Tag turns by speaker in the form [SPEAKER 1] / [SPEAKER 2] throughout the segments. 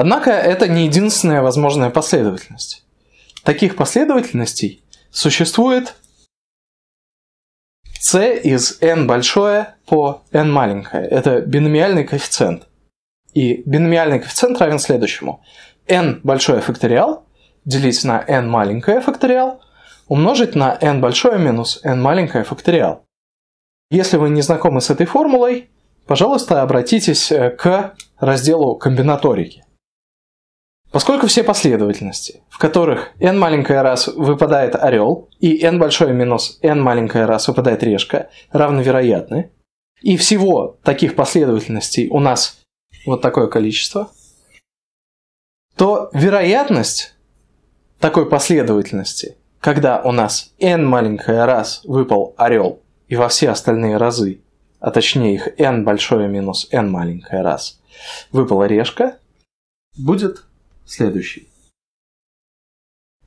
[SPEAKER 1] Однако это не единственная возможная последовательность. Таких последовательностей существует c из n большое по n маленькое. Это биномиальный коэффициент. И биномиальный коэффициент равен следующему. n большое факториал делить на n маленькое факториал умножить на n большое минус n маленькое факториал. Если вы не знакомы с этой формулой, пожалуйста, обратитесь э, к разделу комбинаторики. Поскольку все последовательности, в которых n маленькая раз выпадает орел, и n большое минус n маленькая раз выпадает решка, равновероятны, и всего таких последовательностей у нас вот такое количество, то вероятность такой последовательности, когда у нас n маленькая раз выпал орел, и во все остальные разы, а точнее их n большое минус n маленькая раз, выпала решка, будет следующий.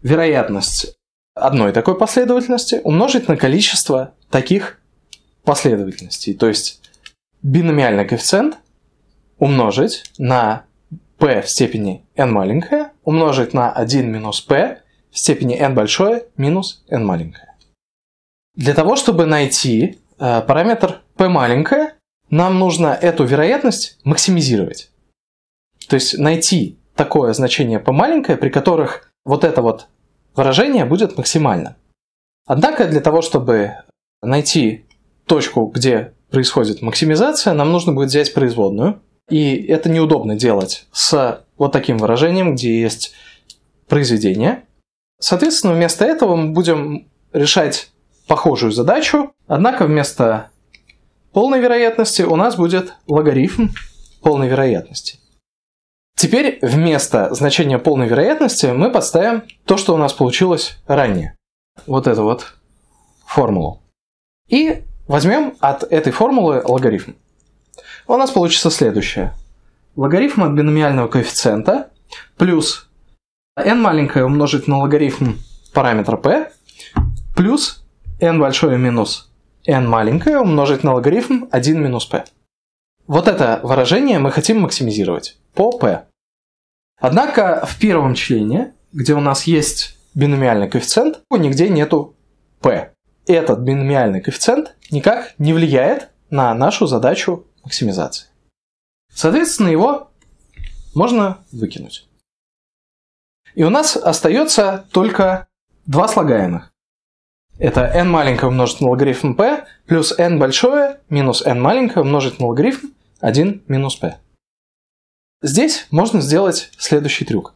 [SPEAKER 1] Вероятность одной такой последовательности умножить на количество таких последовательностей. То есть биномиальный коэффициент умножить на p в степени n маленькая умножить на 1 минус p в степени n большое минус n маленькое. Для того, чтобы найти э, параметр p маленькое, нам нужно эту вероятность максимизировать. То есть найти такое значение p маленькое, при которых вот это вот выражение будет максимально. Однако для того, чтобы найти точку, где происходит максимизация, нам нужно будет взять производную. И это неудобно делать с вот таким выражением, где есть произведение. Соответственно, вместо этого мы будем решать похожую задачу, однако вместо полной вероятности у нас будет логарифм полной вероятности. Теперь вместо значения полной вероятности мы подставим то, что у нас получилось ранее. Вот эту вот формулу. И возьмем от этой формулы логарифм. У нас получится следующее. Логарифм от биномиального коэффициента плюс n маленькое умножить на логарифм параметра p плюс n большое минус n маленькое умножить на логарифм 1 минус p. Вот это выражение мы хотим максимизировать по p. Однако в первом члене, где у нас есть биномиальный коэффициент, нигде нету p. Этот биномиальный коэффициент никак не влияет на нашу задачу максимизации. Соответственно, его можно выкинуть. И у нас остается только два слагаемых. Это n маленькое умножить на логарифм p плюс n большое минус n маленькое умножить на логарифм 1 минус p. Здесь можно сделать следующий трюк.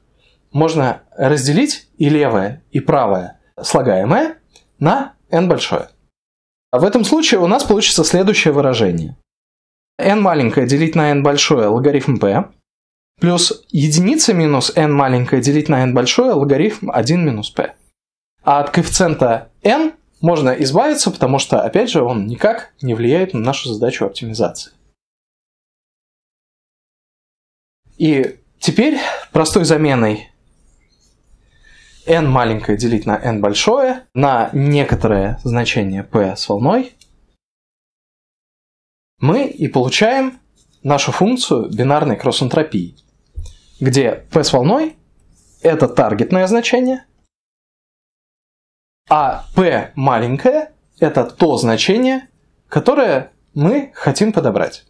[SPEAKER 1] Можно разделить и левое, и правое слагаемое на n большое. А в этом случае у нас получится следующее выражение. n маленькое делить на n большое логарифм p плюс единица минус n маленькое делить на n большое логарифм 1 минус p. А от коэффициента n можно избавиться, потому что, опять же, он никак не влияет на нашу задачу оптимизации. И теперь простой заменой n маленькое делить на n большое на некоторое значение p с волной, мы и получаем нашу функцию бинарной кроссэнтропии, где p с волной – это таргетное значение, а p маленькое – это то значение, которое мы хотим подобрать.